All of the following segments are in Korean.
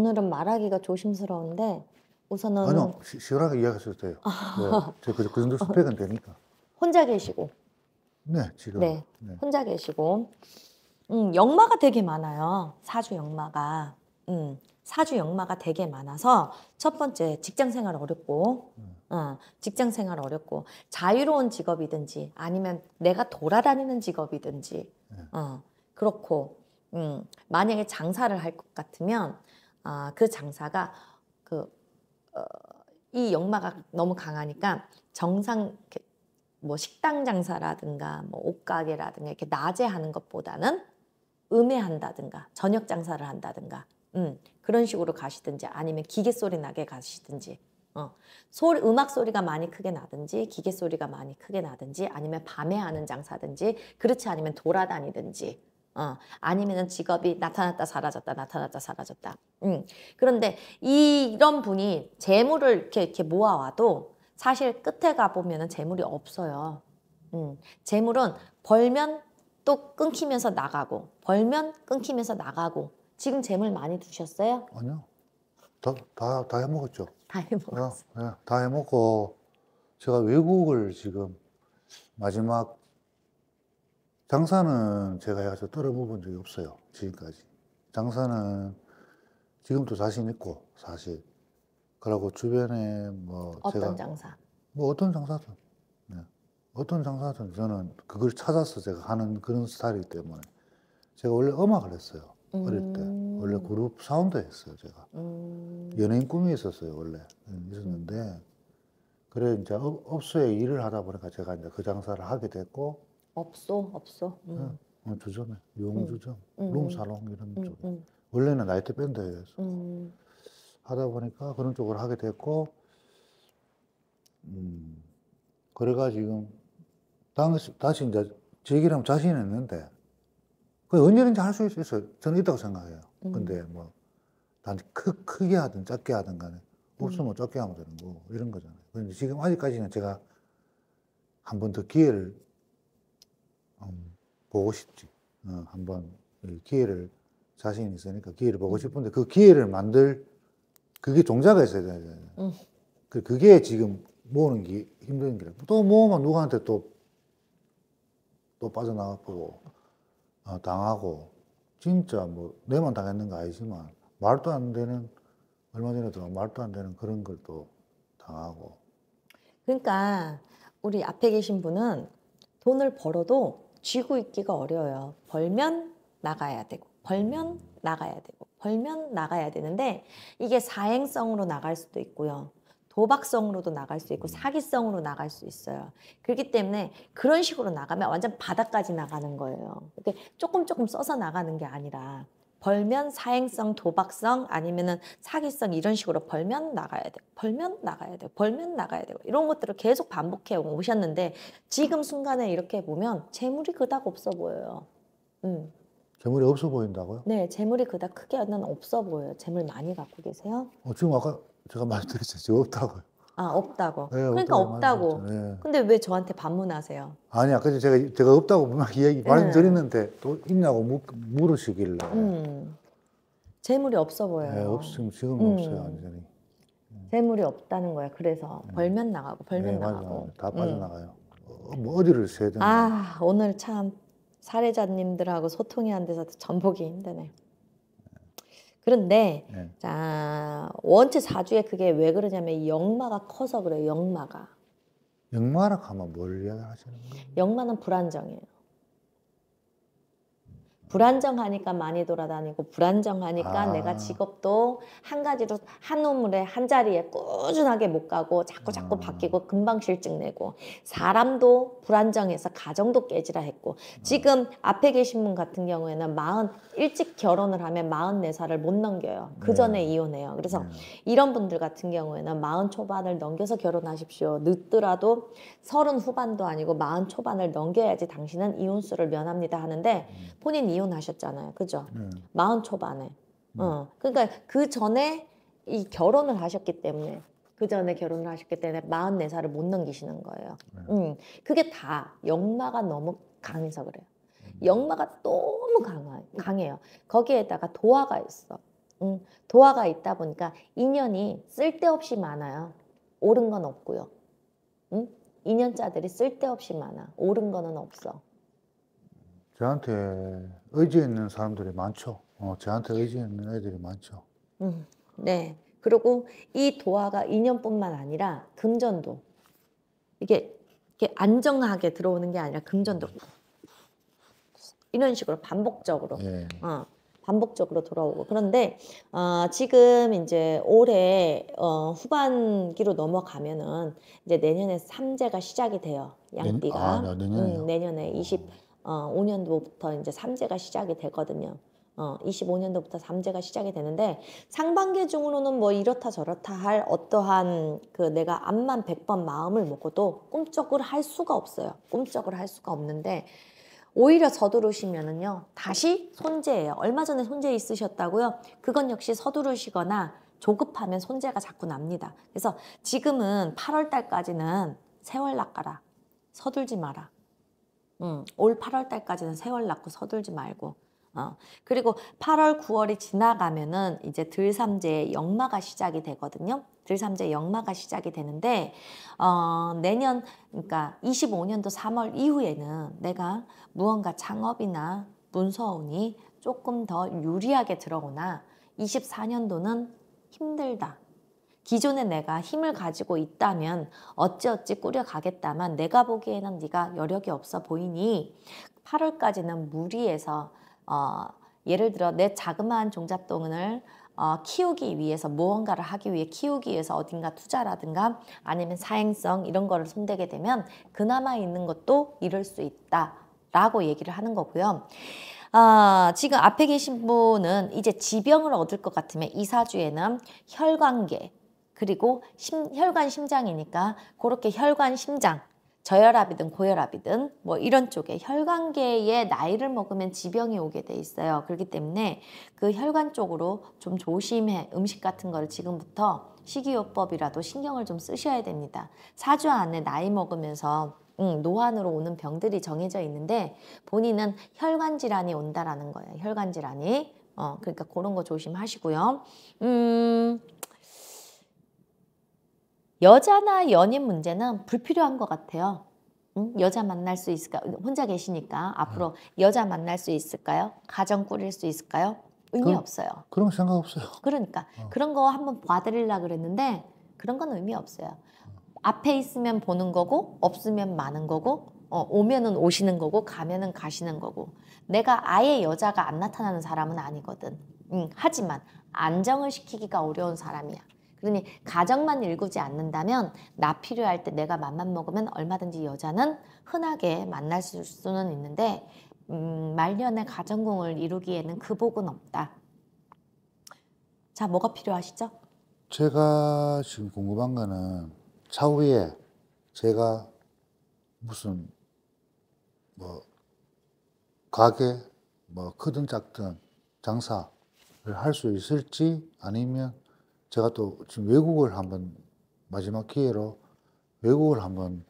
오늘은 말하기가 조심스러운데 우선은 아니요 시, 시원하게 이야기하셔도 돼요. 아. 네, 제그 그 정도 스펙은 되니까. 혼자 계시고. 네 지금. 네, 네. 혼자 계시고. 음, 역마가 되게 많아요. 사주 역마가. 음, 사주 역마가 되게 많아서 첫 번째 직장 생활 어렵고, 음. 어, 직장 생활 어렵고 자유로운 직업이든지 아니면 내가 돌아다니는 직업이든지, 네. 어, 그렇고 음, 만약에 장사를 할 것 같으면 아, 그 장사가 그, 어, 이 역마가 너무 강하니까 정상 뭐 식당 장사라든가 뭐 옷가게라든가 이렇게 낮에 하는 것보다는 음에 한다든가 저녁 장사를 한다든가 음, 그런 식으로 가시든지 아니면 기계 소리 나게 가시든지 어, 소리 음악 소리가 많이 크게 나든지 기계 소리가 많이 크게 나든지 아니면 밤에 하는 장사든지 그렇지 않으면 돌아다니든지 어, 아니면 직업이 나타났다 사라졌다 나타났다 사라졌다. 음. 그런데 이, 이런 분이 재물을 이렇게, 이렇게 모아와도 사실 끝에 가보면 재물이 없어요. 음. 재물은 벌면 또 끊기면서 나가고 벌면 끊기면서 나가고 지금 재물 많이 두셨어요? 아니요. 다, 다, 다 해먹었죠. 다 해먹었어. 네, 어, 네, 예, 다 해먹고 제가 외국을 지금 마지막 장사는 제가 아서 떨어본 적이 없어요. 지금까지. 장사는 지금도 자신 있고, 사실. 그러고 주변에 뭐. 어떤 제가 장사? 뭐 어떤 장사든. 네. 어떤 장사든 저는 그걸 찾아서 제가 하는 그런 스타일이기 때문에. 제가 원래 음악을 했어요. 음... 어릴 때. 음. 원래 그룹 사운드 했어요, 제가. 음... 연예인 꿈이 있었어요, 원래. 네, 있었는데. 그래, 이제 업, 업소에 일을 하다 보니까 제가 이제 그 장사를 하게 됐고, 없어, 없어. 응. 네. 주점에 용주점, 응. 룸사롱 이런 응. 쪽에 응. 원래는 나이트 밴드에서 응. 하다 보니까 그런 쪽으 하게 됐고 음, 그래가 지금 당시 다시 이제 즐기려면 자신 있는데 그 언제든지 할 수있어 저는 있다고 생각해요. 음. 근데 뭐 단지 크, 크게 하든 작게 하든 간에 없으면 음. 작게 하면 되는 거 이런 거잖아요. 근데 지금 아직까지는 제가 한 번 더 기회를 음, 보고 싶지. 어, 한번 기회를 자신 있으니까 기회를 보고 음. 싶은데 그 기회를 만들 그게 동자가 있어야 되잖아요. 음. 그 그게 지금 모으는 게 힘든 거또 모으면 누구한테 또 또 빠져나가고 어, 당하고 진짜 뭐 내만 당했는 거 아니지만 말도 안 되는 얼마 전에 들어 말도 안 되는 그런 걸 또 당하고. 그러니까 우리 앞에 계신 분은 돈을 벌어도 쥐고 있기가 어려워요. 벌면 나가야 되고 벌면 나가야 되고 벌면 나가야 되는데 이게 사행성으로 나갈 수도 있고요. 도박성으로도 나갈 수 있고 사기성으로 나갈 수 있어요. 그렇기 때문에 그런 식으로 나가면 완전 바닥까지 나가는 거예요. 조금 조금 써서 나가는 게 아니라 벌면 사행성, 도박성 아니면은 사기성 이런 식으로 벌면 나가야 돼. 벌면 나가야 돼. 벌면 나가야 돼. 이런 것들을 계속 반복해 오셨는데 지금 순간에 이렇게 보면 재물이 그닥 없어 보여요. 음. 재물이 없어 보인다고요? 네, 재물이 그닥 크게는 없어 보여요. 재물 많이 갖고 계세요? 어, 지금 아까 제가 말씀드렸죠. 없다고요. 아 없다고. 네, 그러니까 없다고. 없다고. 네. 근데 왜 저한테 반문하세요? 아니 아까 제가 제가 없다고 막 이야기 말씀드리는데 네. 또 있냐고 물, 물으시길래. 음. 재물이 없어 보여요. 네, 없음 지금 음. 없어요 완전히. 재물이 없다는 거야. 그래서 음. 벌면 나가고 벌면 네, 나가고 다 음. 빠져나가요. 음. 뭐 어디를 세든. 아 오늘 참 사례자님들하고 소통이 안 돼서 전복이 힘드네. 그런데 네. 자 원체 사주에 그게 왜 그러냐면 역마가 커서 그래요. 역마가. 역마라 하면 뭘 이야기하시는 거예요? 역마는 불안정해요. 불안정하니까 많이 돌아다니고 불안정하니까 아. 내가 직업도 한 가지로 한 우물에 한 자리에 꾸준하게 못 가고 자꾸 자꾸 음. 바뀌고 금방 실증 내고 사람도 불안정해서 가정도 깨지라 했고 음. 지금 앞에 계신 분 같은 경우에는 마흔 일찍 결혼을 하면 마흔 네 살을 못 넘겨요 그 전에 네. 이혼해요 그래서 네. 이런 분들 같은 경우에는 마흔 초반을 넘겨서 결혼하십시오 늦더라도 서른 후반도 아니고 마흔 초반을 넘겨야지 당신은 이혼수를 면합니다 하는데 음. 본인 이혼 이혼하셨잖아요. 그죠? 네. 마흔 초반에. 네. 어. 그러니까 그 전에 이 결혼을 하셨기 때문에 그 전에 결혼을 하셨기 때문에 44살을 못 넘기시는 거예요. 네. 음. 그게 다 역마가 너무 강해서 그래요. 음. 역마가 너무 강해, 강해요. 거기에다가 도화가 있어. 음, 도화가 있다 보니까 인연이 쓸데없이 많아요. 옳은 건 없고요. 음? 인연자들이 쓸데없이 많아. 옳은 거는 없어. 저한테 의지 있는 사람들이 많죠. 어, 저한테 의지 있는 애들이 많죠. 음, 네. 그리고 이 도화가 인연뿐만 아니라 금전도 이게 이게 안정하게 들어오는 게 아니라 금전도 이런 식으로 반복적으로 예. 어, 반복적으로 돌아오고 그런데 어, 지금 이제 올해 어, 후반기로 넘어가면은 이제 내년에 삼재가 시작이 돼요 양띠가 네, 아, 내년에 음, 내년에 20 어, 5년도부터 이제 삼재가 시작이 되거든요. 어, 25년도부터 삼재가 시작이 되는데 상반기 중으로는 뭐 이렇다 저렇다 할 어떠한 그 내가 암만 100번 마음을 먹어도 꿈쩍을 할 수가 없어요. 꿈쩍을 할 수가 없는데 오히려 서두르시면은요 다시 손재예요. 얼마 전에 손재 있으셨다고요? 그건 역시 서두르시거나 조급하면 손재가 자꾸 납니다. 그래서 지금은 8월 달까지는 세월 낚아라. 서둘지 마라. 음, 올 8월 달까지는 세월 낳고 서둘지 말고. 어. 그리고 8월, 9월이 지나가면은 이제 들삼재 의 역마가 시작이 되거든요. 들삼재 역마가 시작이 되는데 어, 내년 그러니까 25년도 3월 이후에는 내가 무언가 창업이나 문서운이 조금 더 유리하게 들어오나 24년도는 힘들다. 기존에 내가 힘을 가지고 있다면 어찌어찌 꾸려가겠다만 내가 보기에는 네가 여력이 없어 보이니 8월까지는 무리해서 어, 예를 들어 내 자그마한 종잣돈을 어, 키우기 위해서 무언가를 하기 위해 키우기 위해서 어딘가 투자라든가 아니면 사행성 이런 거를 손대게 되면 그나마 있는 것도 이을수 있다 라고 얘기를 하는 거고요. 아, 지금 앞에 계신 분은 이제 지병을 얻을 것 같으면 이사주에는 혈관계, 그리고 심, 혈관 심장이니까 그렇게 혈관 심장 저혈압이든 고혈압이든 뭐 이런 쪽에 혈관계에 나이를 먹으면 지병이 오게 돼 있어요. 그렇기 때문에 그 혈관 쪽으로 좀 조심해 음식 같은 거를 지금부터 식이요법이라도 신경을 좀 쓰셔야 됩니다. 사주 안에 나이 먹으면서 음, 노안으로 오는 병들이 정해져 있는데 본인은 혈관 질환이 온다라는 거예요. 혈관 질환이 어 그러니까 그런 거 조심하시고요. 음. 여자나 연인 문제는 불필요한 것 같아요. 응? 음. 여자 만날 수 있을까? 혼자 계시니까 음. 앞으로 여자 만날 수 있을까요? 가정 꾸릴 수 있을까요? 의미 그 없어요. 그런 생각 없어요. 그러니까 어. 그런 거 한번 봐드리려 그랬는데 그런 건 의미 없어요. 음. 앞에 있으면 보는 거고 없으면 많은 거고 어, 오면은 오시는 거고 가면은 가시는 거고 내가 아예 여자가 안 나타나는 사람은 아니거든. 응, 하지만 안정을 시키기가 어려운 사람이야. 그러니 가정만 일구지 않는다면 나 필요할 때 내가 맘만 먹으면 얼마든지 여자는 흔하게 만날 수는 있는데 음, 말년에 가정공을 이루기에는 그 복은 없다. 자, 뭐가 필요하시죠? 제가 지금 궁금한 거는 차후에 제가 무슨 뭐 가게 뭐 크든 작든 장사를 할 수 있을지 아니면 제가 또 지금 외국을 한 번 마지막 기회로 외국을 한 번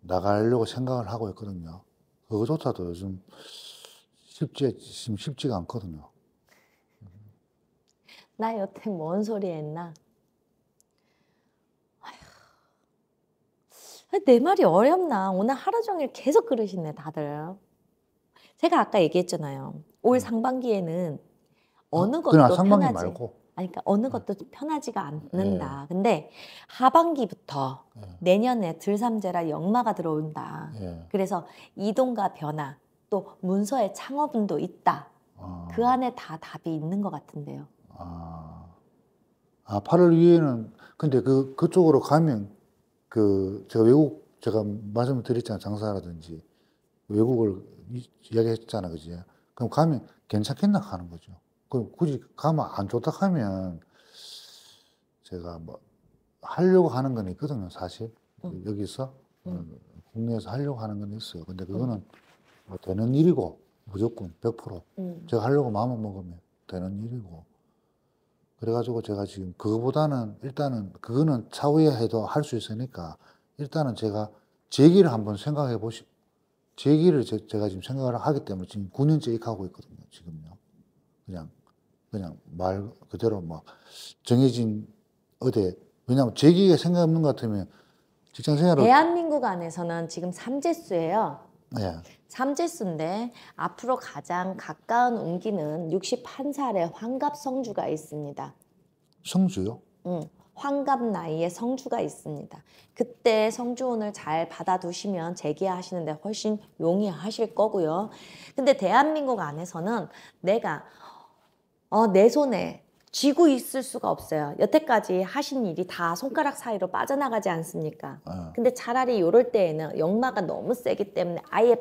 나가려고 생각을 하고 있거든요. 그거조차도 요즘 쉽지, 지금 쉽지가 않거든요. 나 여태 뭔 소리 했나? 아휴, 내 말이 어렵나? 오늘 하루 종일 계속 그러시네, 다들. 제가 아까 얘기했잖아요. 올 음. 상반기에는 어, 어느 것도 상반기 말고. 아니, 그러니까 어느 네. 것도 편하지가 않는다. 예. 근데 하반기부터 예. 내년에 들삼재라 역마가 들어온다. 예. 그래서 이동과 변화 또 문서의 창업운도 있다. 아. 그 안에 다 답이 있는 것 같은데요. 아, 아 8월 위에는 근데 그 그쪽으로 가면 그 제가 외국 제가 말씀을 드렸잖아요 장사라든지 외국을 이야기했잖아 그지. 그럼 가면 괜찮겠나 하는 거죠. 그 굳이 가면 안 좋다 하면 제가 뭐 하려고 하는 건 있거든요, 사실. 응. 음. 여기서 응. 음. 음, 국내에서 하려고 하는 건 있어요. 근데 그거는 응. 뭐 되는 일이고 무조건 100% 음. 제가 하려고 마음을 먹으면 되는 일이고 그래가지고 제가 지금 그거보다는 일단은 그거는 차후에 해도 할 수 있으니까 일단은 제가 제기를 한번 생각해 보시 제기를 제, 가 지금 생각을 하기 때문에 지금 9년째 익하고 있거든요 지금요 그냥 그냥 말 그대로 막 정해진 어디 왜냐하면 제기에 생각 없는 것 같으면 직장 생활을 대한민국 안에서는 지금 삼재수예요. 네. 삼재수인데 앞으로 가장 가까운 운기는 61살의 환갑 성주가 있습니다. 성주요? 응. 환갑 나이에 성주가 있습니다. 그때 성주운을 잘 받아두시면 재기하시는데 훨씬 용이하실 거고요. 근데 대한민국 안에서는 내가 어, 내 손에 쥐고 있을 수가 없어요. 여태까지 하신 일이 다 손가락 사이로 빠져나가지 않습니까? 어. 근데 차라리 이럴 때에는 역마가 너무 세기 때문에 아예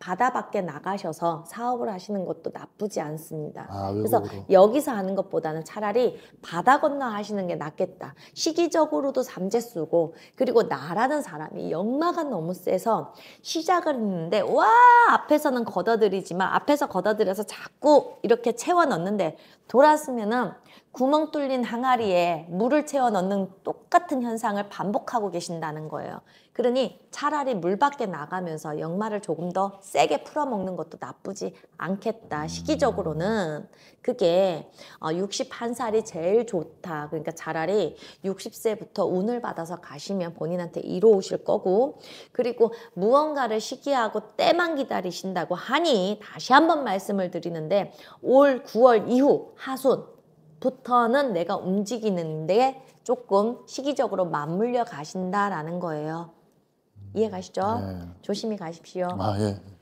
바다 밖에 나가셔서 사업을 하시는 것도 나쁘지 않습니다. 아, 그래서 여기서 하는 것보다는 차라리 바다 건너 하시는 게 낫겠다. 시기적으로도 삼재수고 그리고 나라는 사람이 역마가 너무 세서 시작을 했는데 와 앞에서는 걷어들이지만 앞에서 걷어들여서 자꾸 이렇게 채워 넣는데 돌았으면은 구멍 뚫린 항아리에 물을 채워 넣는 똑같은 현상을 반복하고 계신다는 거예요. 그러니 차라리 물 밖에 나가면서 역마를 조금 더 세게 풀어먹는 것도 나쁘지 않겠다. 시기적으로는 그게 61살이 어, 제일 좋다. 그러니까 차라리 60세부터 운을 받아서 가시면 본인한테 이로우실 거고 그리고 무언가를 시기하고 때만 기다리신다고 하니 다시 한 번 말씀을 드리는데 올 9월 이후 하순부터는 내가 움직이는데 조금 시기적으로 맞물려 가신다라는 거예요. 이해 가시죠? 예. 네. 조심히 가십시오. 아, 예.